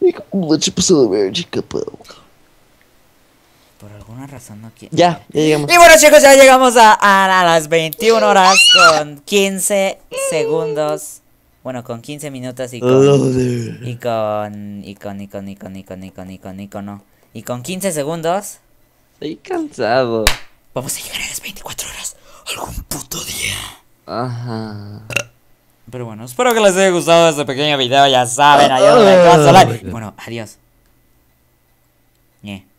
Me mm, Por alguna razón no quiero. Ya, ya llegamos. Y bueno, chicos, ya llegamos a, las 21 horas con 15 segundos. Bueno, con 15 minutos y con. y con. Y con, y con, y con, y con, Y con 15 segundos. Estoy cansado. Vamos a llegar a las 24 horas. Algún puto día. Ajá. Pero bueno, espero que les haya gustado este pequeño video. Ya saben, ayúdenme a ah, ah, Bueno, adiós. Yeah.